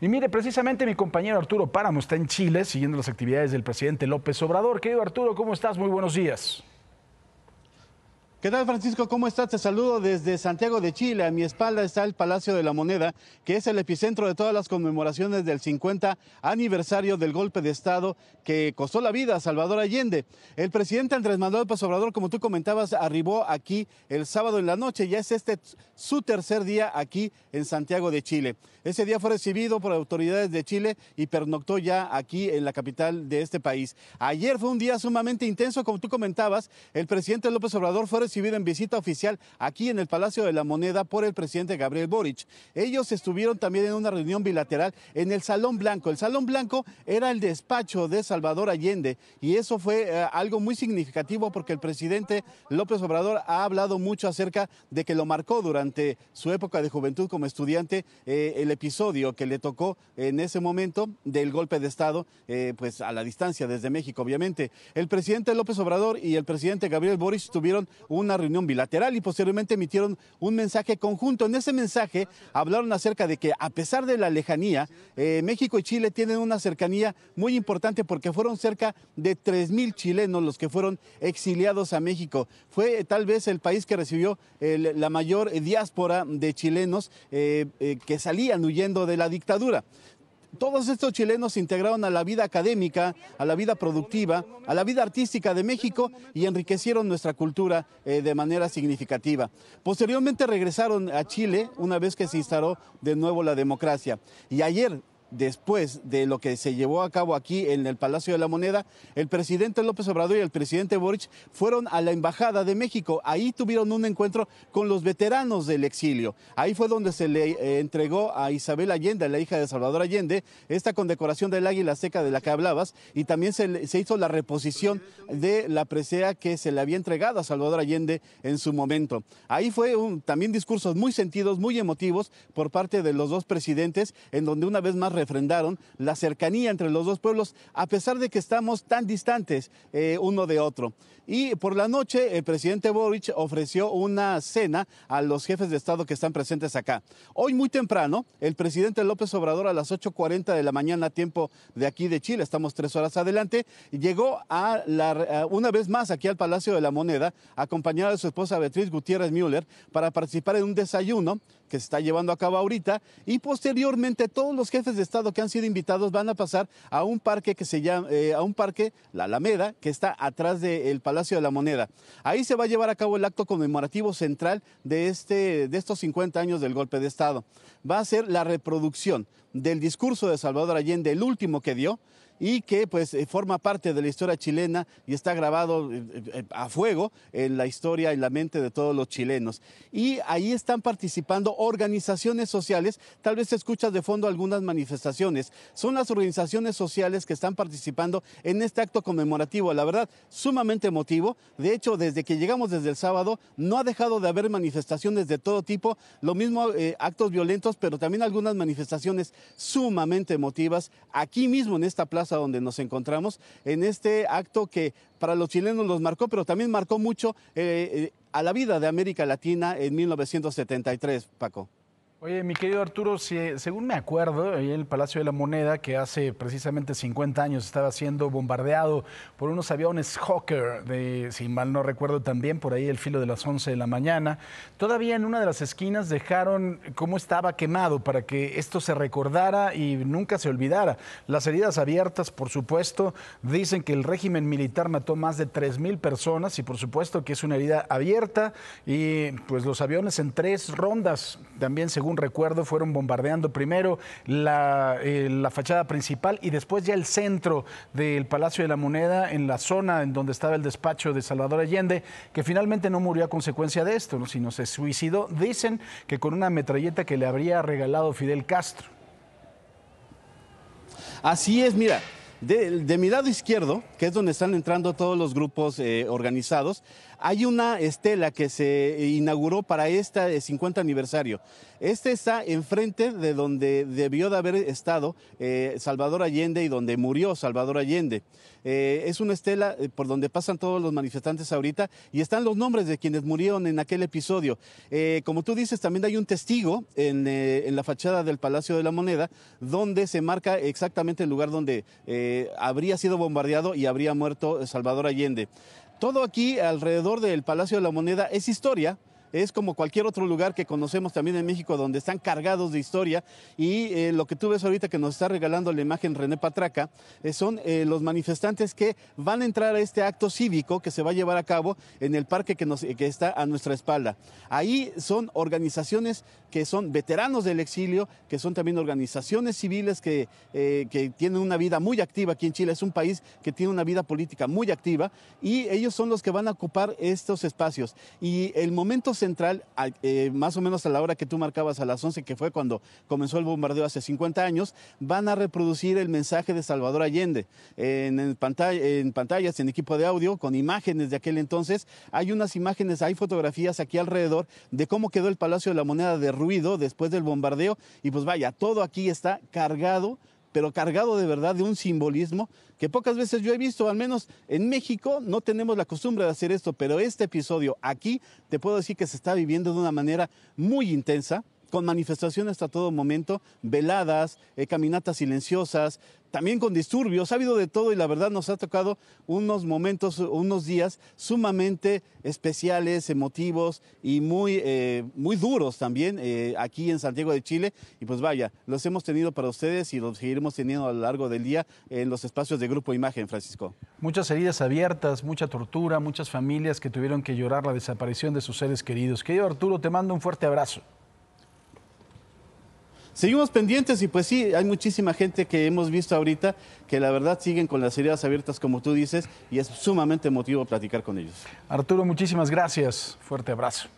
Y mire, precisamente mi compañero Arturo Páramo está en Chile siguiendo las actividades del presidente López Obrador. Querido Arturo, ¿cómo estás? Muy buenos días. ¿Qué tal Francisco? ¿Cómo estás? Te saludo desde Santiago de Chile. A mi espalda está el Palacio de la Moneda, que es el epicentro de todas las conmemoraciones del 50 aniversario del golpe de Estado que costó la vida a Salvador Allende. El presidente Andrés Manuel López Obrador, como tú comentabas, arribó aquí el sábado en la noche. Ya es este su tercer día aquí en Santiago de Chile. Ese día fue recibido por autoridades de Chile y pernoctó ya aquí en la capital de este país. Ayer fue un día sumamente intenso, como tú comentabas. El presidente López Obrador fue recibido en visita oficial aquí en el Palacio de la Moneda por el presidente Gabriel Boric. Ellos estuvieron también en una reunión bilateral en el Salón Blanco. El Salón Blanco era el despacho de Salvador Allende y eso fue eh, algo muy significativo porque el presidente López Obrador ha hablado mucho acerca de que lo marcó durante su época de juventud como estudiante eh, el episodio que le tocó en ese momento del golpe de Estado, eh, pues a la distancia desde México, obviamente. El presidente López Obrador y el presidente Gabriel Boric tuvieron una reunión bilateral y posteriormente emitieron un mensaje conjunto. En ese mensaje hablaron acerca de que a pesar de la lejanía, eh, México y Chile tienen una cercanía muy importante porque fueron cerca de 3.000 chilenos los que fueron exiliados a México. Fue eh, tal vez el país que recibió la mayor diáspora de chilenos eh, que salían huyendo de la dictadura. Todos estos chilenos se integraron a la vida académica, a la vida productiva, a la vida artística de México y enriquecieron nuestra cultura eh, de manera significativa. Posteriormente regresaron a Chile una vez que se instaló de nuevo la democracia. Y ayer, después de lo que se llevó a cabo aquí en el Palacio de la Moneda, el presidente López Obrador y el presidente Boric fueron a la Embajada de México. Ahí tuvieron un encuentro con los veteranos del exilio. Ahí fue donde se le eh, entregó a Isabel Allende, la hija de Salvador Allende, esta condecoración del Águila Seca de la que hablabas y también se, hizo la reposición de la presea que se le había entregado a Salvador Allende en su momento. Ahí fue también discursos muy sentidos, muy emotivos por parte de los dos presidentes, en donde una vez más refrendaron la cercanía entre los dos pueblos, a pesar de que estamos tan distantes eh, uno de otro. Y por la noche, el presidente Boric ofreció una cena a los jefes de Estado que están presentes acá. Hoy muy temprano, el presidente López Obrador a las 8.40 de la mañana, tiempo de aquí de Chile, estamos tres horas adelante, llegó a una vez más aquí al Palacio de la Moneda, acompañado de su esposa Beatriz Gutiérrez Müller, para participar en un desayuno que se está llevando a cabo ahorita y posteriormente todos los jefes de Estado que han sido invitados van a pasar a un parque que se llama, eh, a un parque, la Alameda, que está atrás del Palacio de la Moneda. Ahí se va a llevar a cabo el acto conmemorativo central de, este, de estos 50 años del golpe de Estado. Va a ser la reproducción del discurso de Salvador Allende, el último que dio, y que pues eh, forma parte de la historia chilena y está grabado eh, eh, a fuego en la historia y la mente de todos los chilenos. Y ahí están participando organizaciones sociales, tal vez escuchas de fondo algunas manifestaciones, son las organizaciones sociales que están participando en este acto conmemorativo, la verdad, sumamente emotivo. De hecho, desde que llegamos desde el sábado, no ha dejado de haber manifestaciones de todo tipo, lo mismo actos violentos, pero también algunas manifestaciones sumamente emotivas aquí mismo en esta plaza a donde nos encontramos, en este acto que para los chilenos los marcó, pero también marcó mucho eh, eh, a la vida de América Latina en 1973, Paco. Oye, mi querido Arturo, si, según me acuerdo, en el Palacio de la Moneda, que hace precisamente 50 años estaba siendo bombardeado por unos aviones Hawker, de, si mal no recuerdo también, por ahí el filo de las 11 de la mañana, todavía en una de las esquinas dejaron cómo estaba quemado para que esto se recordara y nunca se olvidara. Las heridas abiertas, por supuesto, dicen que el régimen militar mató más de 3.000 personas y por supuesto que es una herida abierta y pues los aviones en tres rondas también según recuerdo, fueron bombardeando primero eh, la, fachada principal y después ya el centro del Palacio de la Moneda, en la zona en donde estaba el despacho de Salvador Allende, que finalmente no murió a consecuencia de esto, sino se suicidó, dicen que con una metralleta que le habría regalado Fidel Castro. Así es, mira, de, mi lado izquierdo, que es donde están entrando todos los grupos eh, organizados, hay una estela que se inauguró para este 50 eh, aniversario. Este está enfrente de donde debió de haber estado eh, Salvador Allende y donde murió Salvador Allende. es una estela por donde pasan todos los manifestantes ahorita y están los nombres de quienes murieron en aquel episodio. como tú dices, también hay un testigo en, en, la fachada del Palacio de la Moneda donde se marca exactamente el lugar donde eh, habría sido bombardeado y habría muerto Salvador Allende. Todo aquí alrededor del Palacio de la Moneda es historia es como cualquier otro lugar que conocemos también en México, donde están cargados de historia. Y eh, lo que tú ves ahorita que nos está regalando la imagen René Patraca, eh, son eh, los manifestantes que van a entrar a este acto cívico que se va a llevar a cabo en el parque que, nos, está a nuestra espalda. Ahí son organizaciones que son veteranos del exilio, que son también organizaciones civiles que, que tienen una vida muy activa aquí en Chile. Es un país que tiene una vida política muy activa y ellos son los que van a ocupar estos espacios. Y el momento central, eh, más o menos a la hora que tú marcabas a las 11, que fue cuando comenzó el bombardeo hace 50 años, van a reproducir el mensaje de Salvador Allende. En, en pantallas, en equipo de audio, con imágenes de aquel entonces, hay unas imágenes, hay fotografías aquí alrededor de cómo quedó el Palacio de la Moneda de Ruido después del bombardeo. Y pues vaya, todo aquí está cargado pero cargado de verdad de un simbolismo que pocas veces yo he visto, al menos en México no tenemos la costumbre de hacer esto, pero este episodio aquí te puedo decir que se está viviendo de una manera muy intensa, con manifestaciones hasta todo momento, veladas, eh, caminatas silenciosas, también con disturbios, ha habido de todo y la verdad nos ha tocado unos momentos, unos días sumamente especiales, emotivos y muy, eh, muy duros también eh, aquí en Santiago de Chile. Y pues vaya, los hemos tenido para ustedes y los seguiremos teniendo a lo largo del día en los espacios de Grupo Imagen, Francisco. Muchas heridas abiertas, mucha tortura, muchas familias que tuvieron que llorar la desaparición de sus seres queridos. Querido Arturo, te mando un fuerte abrazo. Seguimos pendientes y pues sí, hay muchísima gente que hemos visto ahorita que la verdad siguen con las heridas abiertas como tú dices y es sumamente emotivo platicar con ellos. Arturo, muchísimas gracias. Fuerte abrazo.